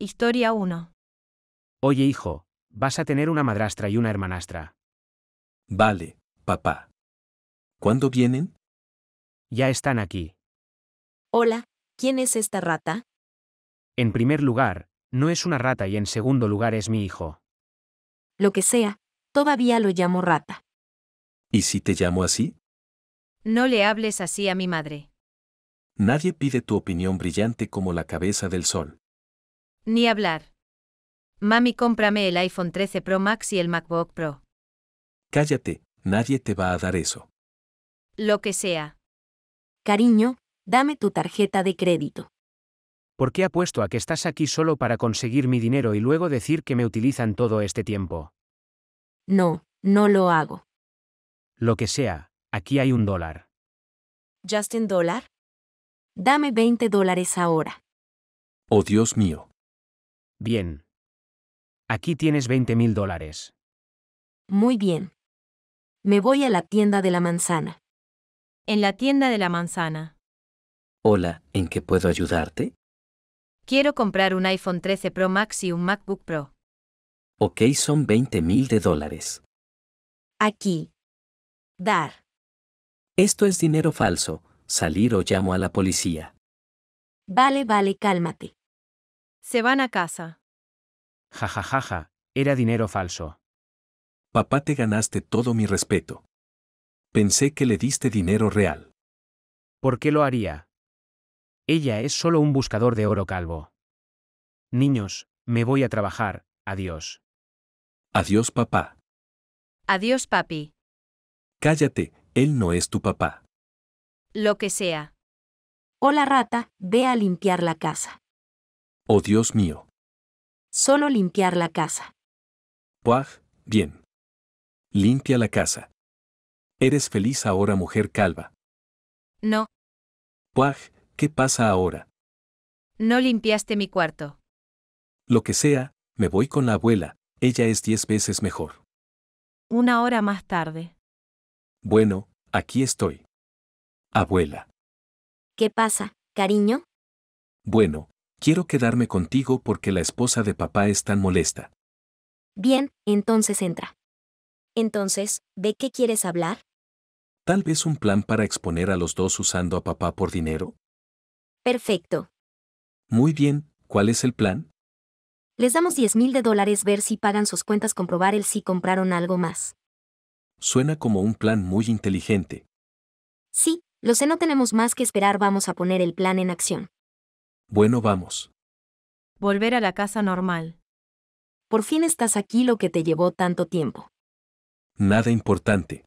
Historia 1. Oye hijo, vas a tener una madrastra y una hermanastra. Vale, papá. ¿Cuándo vienen? Ya están aquí. Hola, ¿quién es esta rata? En primer lugar, no es una rata y en segundo lugar es mi hijo. Lo que sea, todavía lo llamo rata. ¿Y si te llamo así? No le hables así a mi madre. Nadie pide tu opinión brillante como la cabeza del sol. Ni hablar. Mami, cómprame el iPhone 13 Pro Max y el MacBook Pro. Cállate, nadie te va a dar eso. Lo que sea. Cariño, dame tu tarjeta de crédito. ¿Por qué apuesto a que estás aquí solo para conseguir mi dinero y luego decir que me utilizan todo este tiempo? No, no lo hago. Lo que sea, aquí hay un dólar. ¿Justin dólar? Dame 20 dólares ahora. Oh Dios mío. Bien. Aquí tienes 20 mil dólares. Muy bien. Me voy a la tienda de la manzana. En la tienda de la manzana. Hola, ¿en qué puedo ayudarte? Quiero comprar un iPhone 13 Pro Max y un MacBook Pro. Ok, son 20 mil de dólares. Aquí. Dar. Esto es dinero falso. Salir o llamo a la policía. Vale, vale, cálmate. Se van a casa. Jajajaja, ja, ja, ja. era dinero falso. Papá, te ganaste todo mi respeto. Pensé que le diste dinero real. ¿Por qué lo haría? Ella es solo un buscador de oro calvo. Niños, me voy a trabajar, adiós. Adiós papá. Adiós papi. Cállate, él no es tu papá. Lo que sea. Hola rata, ve a limpiar la casa. Oh Dios mío. Solo limpiar la casa. Buah, bien. Limpia la casa. Eres feliz ahora, mujer calva. No. Puj, ¿qué pasa ahora? No limpiaste mi cuarto. Lo que sea, me voy con la abuela, ella es diez veces mejor. Una hora más tarde. Bueno, aquí estoy. Abuela. ¿Qué pasa, cariño? Bueno, Quiero quedarme contigo porque la esposa de papá es tan molesta. Bien, entonces entra. Entonces, ¿de qué quieres hablar? Tal vez un plan para exponer a los dos usando a papá por dinero. Perfecto. Muy bien, ¿cuál es el plan? Les damos 10 mil de dólares ver si pagan sus cuentas comprobar el si compraron algo más. Suena como un plan muy inteligente. Sí, lo sé, no tenemos más que esperar, vamos a poner el plan en acción. Bueno, vamos. Volver a la casa normal. Por fin estás aquí lo que te llevó tanto tiempo. Nada importante.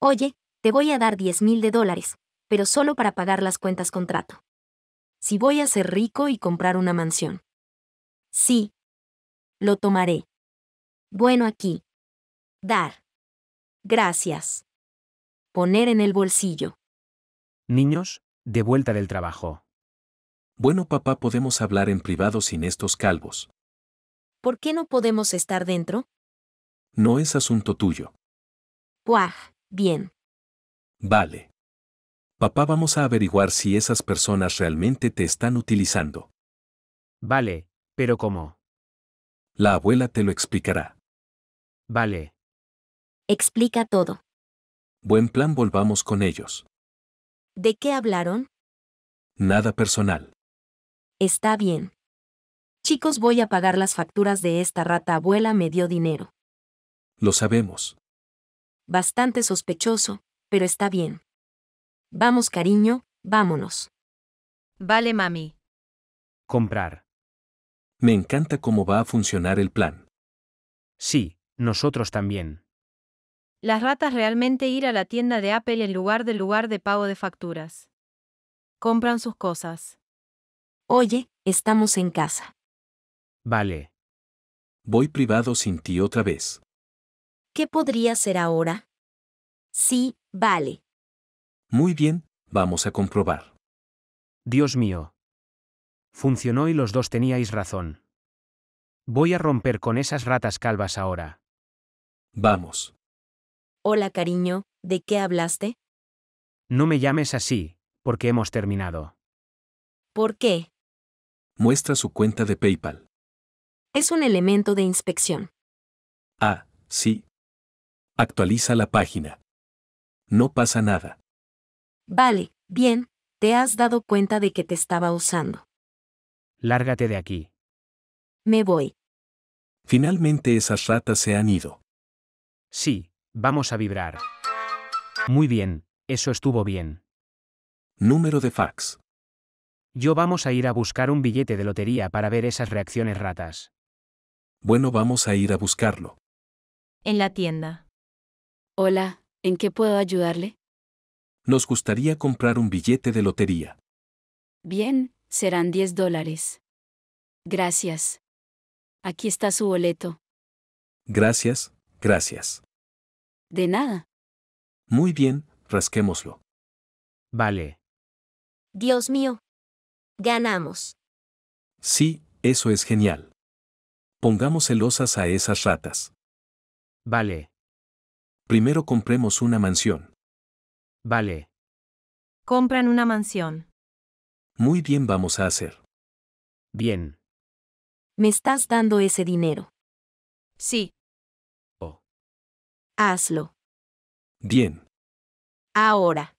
Oye, te voy a dar 10,000 mil de dólares, pero solo para pagar las cuentas contrato. Si voy a ser rico y comprar una mansión. Sí. Lo tomaré. Bueno aquí. Dar. Gracias. Poner en el bolsillo. Niños, de vuelta del trabajo. Bueno papá podemos hablar en privado sin estos calvos. ¿Por qué no podemos estar dentro? No es asunto tuyo. Buah, bien. Vale. Papá vamos a averiguar si esas personas realmente te están utilizando. Vale, pero ¿cómo? La abuela te lo explicará. Vale. Explica todo. Buen plan, volvamos con ellos. ¿De qué hablaron? Nada personal. Está bien. Chicos, voy a pagar las facturas de esta rata abuela me dio dinero. Lo sabemos. Bastante sospechoso, pero está bien. Vamos, cariño, vámonos. Vale, mami. Comprar. Me encanta cómo va a funcionar el plan. Sí, nosotros también. Las ratas realmente ir a la tienda de Apple en lugar del lugar de pago de facturas. Compran sus cosas. Oye, estamos en casa. Vale. Voy privado sin ti otra vez. ¿Qué podría ser ahora? Sí, vale. Muy bien, vamos a comprobar. Dios mío. Funcionó y los dos teníais razón. Voy a romper con esas ratas calvas ahora. Vamos. Hola cariño, ¿de qué hablaste? No me llames así, porque hemos terminado. ¿Por qué? muestra su cuenta de PayPal. Es un elemento de inspección. Ah, sí. Actualiza la página. No pasa nada. Vale, bien, te has dado cuenta de que te estaba usando. Lárgate de aquí. Me voy. Finalmente esas ratas se han ido. Sí, vamos a vibrar. Muy bien, eso estuvo bien. Número de fax. Yo vamos a ir a buscar un billete de lotería para ver esas reacciones ratas. Bueno, vamos a ir a buscarlo. En la tienda. Hola, ¿en qué puedo ayudarle? Nos gustaría comprar un billete de lotería. Bien, serán 10 dólares. Gracias. Aquí está su boleto. Gracias, gracias. De nada. Muy bien, rasquémoslo. Vale. Dios mío, Ganamos. Sí, eso es genial. Pongamos celosas a esas ratas. Vale. Primero compremos una mansión. Vale. Compran una mansión. Muy bien vamos a hacer. Bien. ¿Me estás dando ese dinero? Sí. Oh. Hazlo. Bien. Ahora.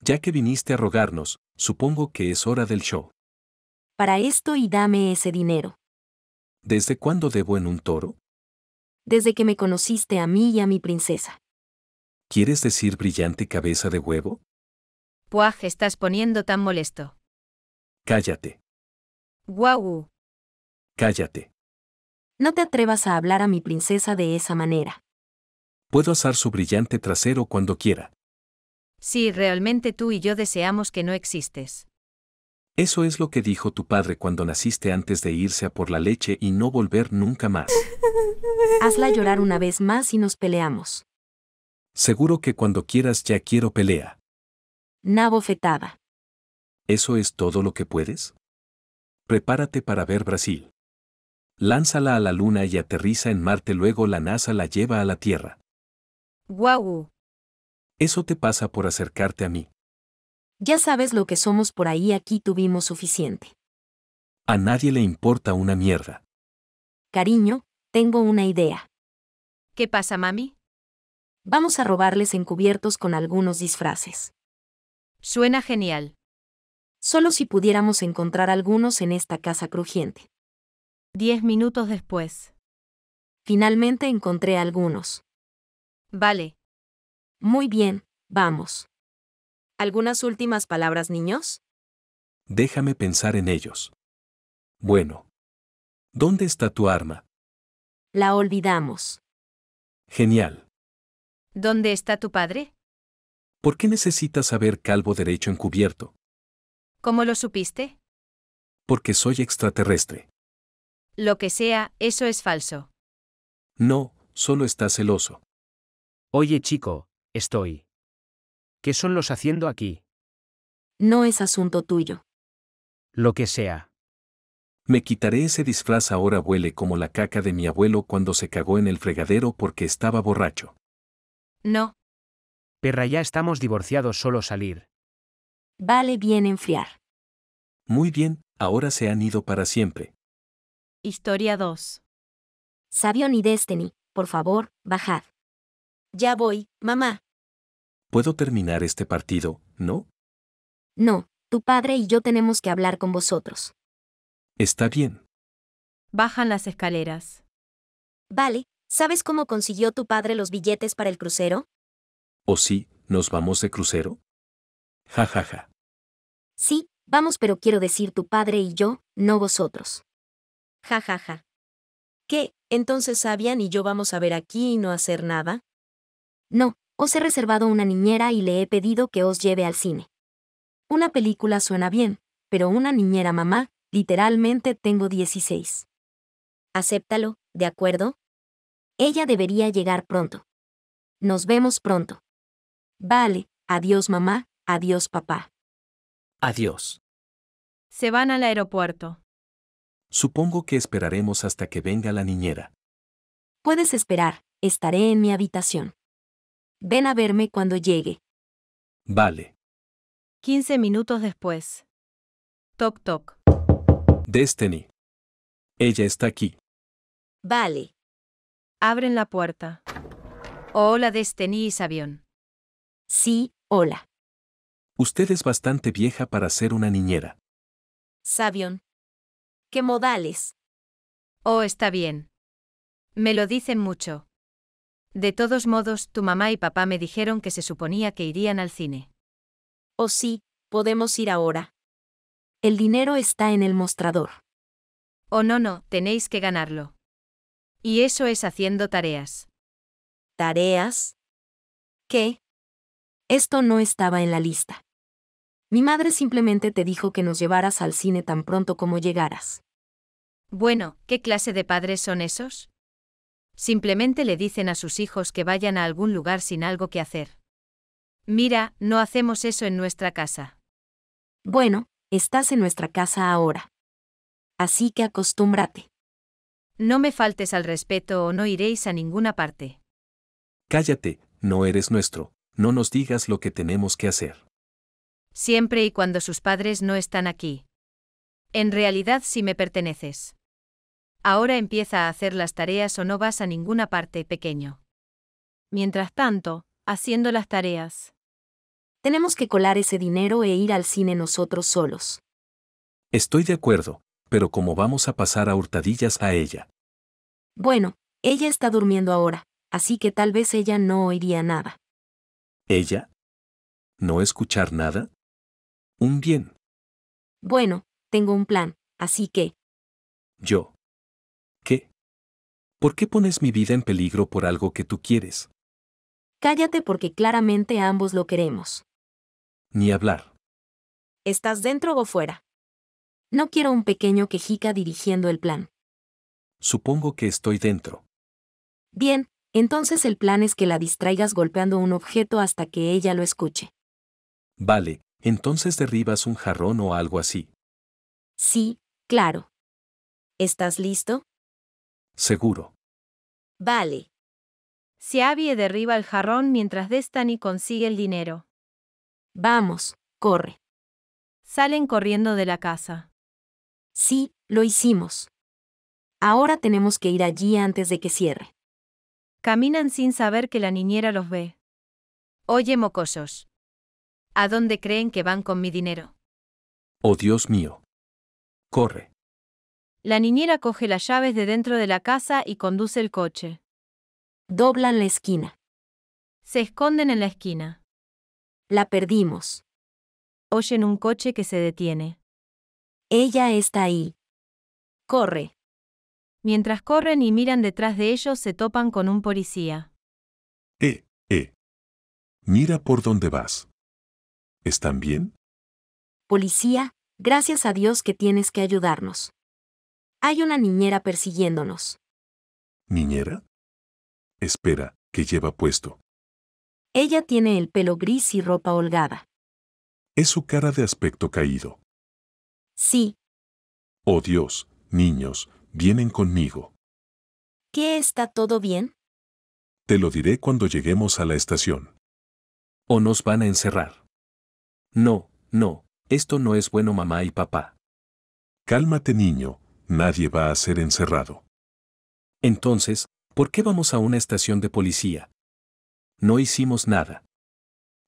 Ya que viniste a rogarnos, Supongo que es hora del show. Para esto y dame ese dinero. ¿Desde cuándo debo en un toro? Desde que me conociste a mí y a mi princesa. ¿Quieres decir brillante cabeza de huevo? Puaj, estás poniendo tan molesto. Cállate. Guau. Cállate. No te atrevas a hablar a mi princesa de esa manera. Puedo asar su brillante trasero cuando quiera. Sí, realmente tú y yo deseamos que no existes. Eso es lo que dijo tu padre cuando naciste antes de irse a por la leche y no volver nunca más. Hazla llorar una vez más y nos peleamos. Seguro que cuando quieras ya quiero pelea. Nabofetada. ¿Eso es todo lo que puedes? Prepárate para ver Brasil. Lánzala a la luna y aterriza en Marte, luego la NASA la lleva a la Tierra. ¡Guau! Eso te pasa por acercarte a mí. Ya sabes lo que somos por ahí, aquí tuvimos suficiente. A nadie le importa una mierda. Cariño, tengo una idea. ¿Qué pasa, mami? Vamos a robarles encubiertos con algunos disfraces. Suena genial. Solo si pudiéramos encontrar algunos en esta casa crujiente. Diez minutos después. Finalmente encontré algunos. Vale, muy bien, vamos. ¿Algunas últimas palabras, niños? Déjame pensar en ellos. Bueno. ¿Dónde está tu arma? La olvidamos. Genial. ¿Dónde está tu padre? ¿Por qué necesitas saber calvo derecho encubierto? ¿Cómo lo supiste? Porque soy extraterrestre. Lo que sea, eso es falso. No, solo está celoso. Oye chico, Estoy. ¿Qué son los haciendo aquí? No es asunto tuyo. Lo que sea. Me quitaré ese disfraz ahora huele como la caca de mi abuelo cuando se cagó en el fregadero porque estaba borracho. No. Perra, ya estamos divorciados, solo salir. Vale bien enfriar. Muy bien, ahora se han ido para siempre. Historia 2. Sabion y Destiny, por favor, bajad. Ya voy, mamá. ¿Puedo terminar este partido, no? No, tu padre y yo tenemos que hablar con vosotros. Está bien. Bajan las escaleras. Vale, ¿sabes cómo consiguió tu padre los billetes para el crucero? ¿O sí, nos vamos de crucero? Ja, ja, ja. Sí, vamos, pero quiero decir tu padre y yo, no vosotros. Ja, ja, ja. ¿Qué? Entonces sabían y yo vamos a ver aquí y no hacer nada? No, os he reservado una niñera y le he pedido que os lleve al cine. Una película suena bien, pero una niñera mamá, literalmente tengo 16. Acéptalo, ¿de acuerdo? Ella debería llegar pronto. Nos vemos pronto. Vale, adiós mamá, adiós papá. Adiós. Se van al aeropuerto. Supongo que esperaremos hasta que venga la niñera. Puedes esperar, estaré en mi habitación. Ven a verme cuando llegue. Vale. 15 minutos después. Toc toc. Destiny. Ella está aquí. Vale. Abren la puerta. Hola Destiny y Sabión. Sí, hola. Usted es bastante vieja para ser una niñera. Sabión. ¿Qué modales? Oh, está bien. Me lo dicen mucho. De todos modos, tu mamá y papá me dijeron que se suponía que irían al cine. Oh sí, podemos ir ahora. El dinero está en el mostrador. Oh no, no, tenéis que ganarlo. Y eso es haciendo tareas. ¿Tareas? ¿Qué? Esto no estaba en la lista. Mi madre simplemente te dijo que nos llevaras al cine tan pronto como llegaras. Bueno, ¿qué clase de padres son esos? Simplemente le dicen a sus hijos que vayan a algún lugar sin algo que hacer. Mira, no hacemos eso en nuestra casa. Bueno, estás en nuestra casa ahora. Así que acostúmbrate. No me faltes al respeto o no iréis a ninguna parte. Cállate, no eres nuestro, no nos digas lo que tenemos que hacer. Siempre y cuando sus padres no están aquí. En realidad sí me perteneces. Ahora empieza a hacer las tareas o no vas a ninguna parte, pequeño. Mientras tanto, haciendo las tareas. Tenemos que colar ese dinero e ir al cine nosotros solos. Estoy de acuerdo, pero ¿cómo vamos a pasar a hurtadillas a ella? Bueno, ella está durmiendo ahora, así que tal vez ella no oiría nada. ¿Ella? ¿No escuchar nada? Un bien. Bueno, tengo un plan, así que... Yo. ¿Por qué pones mi vida en peligro por algo que tú quieres? Cállate porque claramente ambos lo queremos. Ni hablar. ¿Estás dentro o fuera? No quiero un pequeño quejica dirigiendo el plan. Supongo que estoy dentro. Bien, entonces el plan es que la distraigas golpeando un objeto hasta que ella lo escuche. Vale, entonces derribas un jarrón o algo así. Sí, claro. ¿Estás listo? Seguro. Vale. de derriba el jarrón mientras Destiny consigue el dinero. Vamos, corre. Salen corriendo de la casa. Sí, lo hicimos. Ahora tenemos que ir allí antes de que cierre. Caminan sin saber que la niñera los ve. Oye, mocosos. ¿A dónde creen que van con mi dinero? Oh Dios mío. Corre. La niñera coge las llaves de dentro de la casa y conduce el coche. Doblan la esquina. Se esconden en la esquina. La perdimos. Oyen un coche que se detiene. Ella está ahí. Corre. Mientras corren y miran detrás de ellos se topan con un policía. Eh, eh. Mira por dónde vas. ¿Están bien? Policía, gracias a Dios que tienes que ayudarnos. Hay una niñera persiguiéndonos. ¿Niñera? Espera, que lleva puesto. Ella tiene el pelo gris y ropa holgada. Es su cara de aspecto caído. Sí. Oh Dios, niños, vienen conmigo. ¿Qué está todo bien? Te lo diré cuando lleguemos a la estación. O nos van a encerrar. No, no, esto no es bueno mamá y papá. Cálmate niño, nadie va a ser encerrado. Entonces, ¿por qué vamos a una estación de policía? No hicimos nada.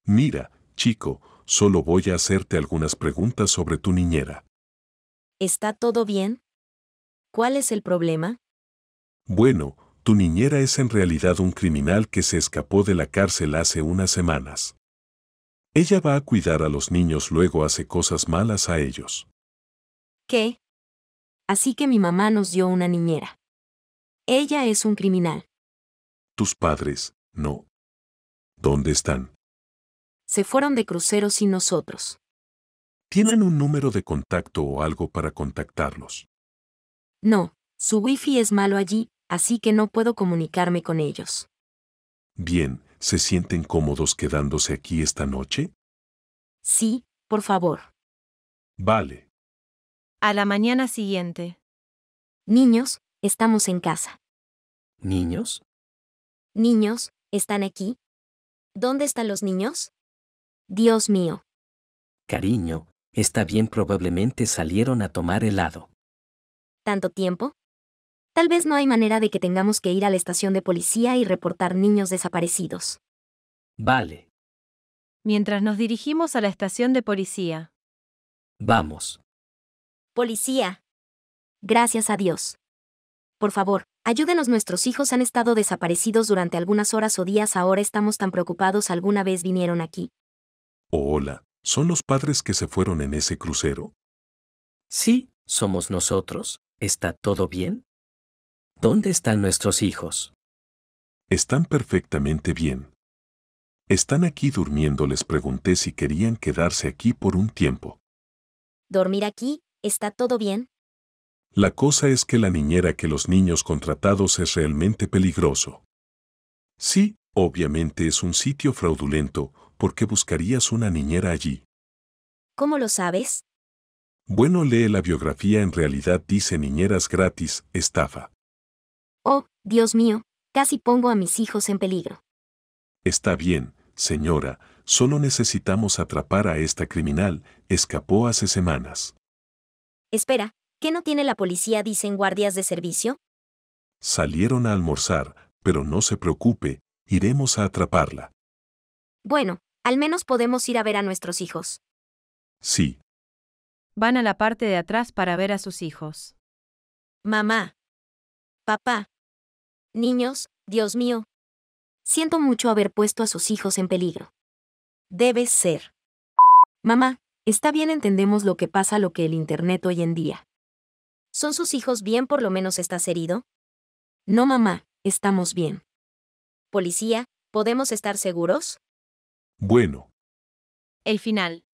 Mira, chico, solo voy a hacerte algunas preguntas sobre tu niñera. ¿Está todo bien? ¿Cuál es el problema? Bueno, tu niñera es en realidad un criminal que se escapó de la cárcel hace unas semanas. Ella va a cuidar a los niños, luego hace cosas malas a ellos. ¿Qué? así que mi mamá nos dio una niñera. Ella es un criminal. Tus padres, no. ¿Dónde están? Se fueron de crucero sin nosotros. ¿Tienen un número de contacto o algo para contactarlos? No, su wifi es malo allí, así que no puedo comunicarme con ellos. Bien, ¿se sienten cómodos quedándose aquí esta noche? Sí, por favor. Vale. A la mañana siguiente. Niños, estamos en casa. ¿Niños? Niños, ¿están aquí? ¿Dónde están los niños? Dios mío. Cariño, está bien probablemente salieron a tomar helado. ¿Tanto tiempo? Tal vez no hay manera de que tengamos que ir a la estación de policía y reportar niños desaparecidos. Vale. Mientras nos dirigimos a la estación de policía. Vamos. Policía. Gracias a Dios. Por favor, ayúdenos, nuestros hijos han estado desaparecidos durante algunas horas o días, ahora estamos tan preocupados, alguna vez vinieron aquí. Oh, hola, ¿son los padres que se fueron en ese crucero? Sí, somos nosotros. ¿Está todo bien? ¿Dónde están nuestros hijos? Están perfectamente bien. Están aquí durmiendo, les pregunté si querían quedarse aquí por un tiempo. ¿Dormir aquí? ¿Está todo bien? La cosa es que la niñera que los niños contratados es realmente peligroso. Sí, obviamente es un sitio fraudulento, porque buscarías una niñera allí. ¿Cómo lo sabes? Bueno, lee la biografía, en realidad dice niñeras gratis, estafa. Oh, Dios mío, casi pongo a mis hijos en peligro. Está bien, señora, solo necesitamos atrapar a esta criminal, escapó hace semanas. Espera, ¿qué no tiene la policía? dicen guardias de servicio. Salieron a almorzar, pero no se preocupe, iremos a atraparla. Bueno, al menos podemos ir a ver a nuestros hijos. Sí. Van a la parte de atrás para ver a sus hijos. Mamá. Papá. Niños, Dios mío. Siento mucho haber puesto a sus hijos en peligro. Debes ser. Mamá, Está bien entendemos lo que pasa lo que el Internet hoy en día. ¿Son sus hijos bien por lo menos estás herido? No mamá, estamos bien. Policía, ¿podemos estar seguros? Bueno. El final.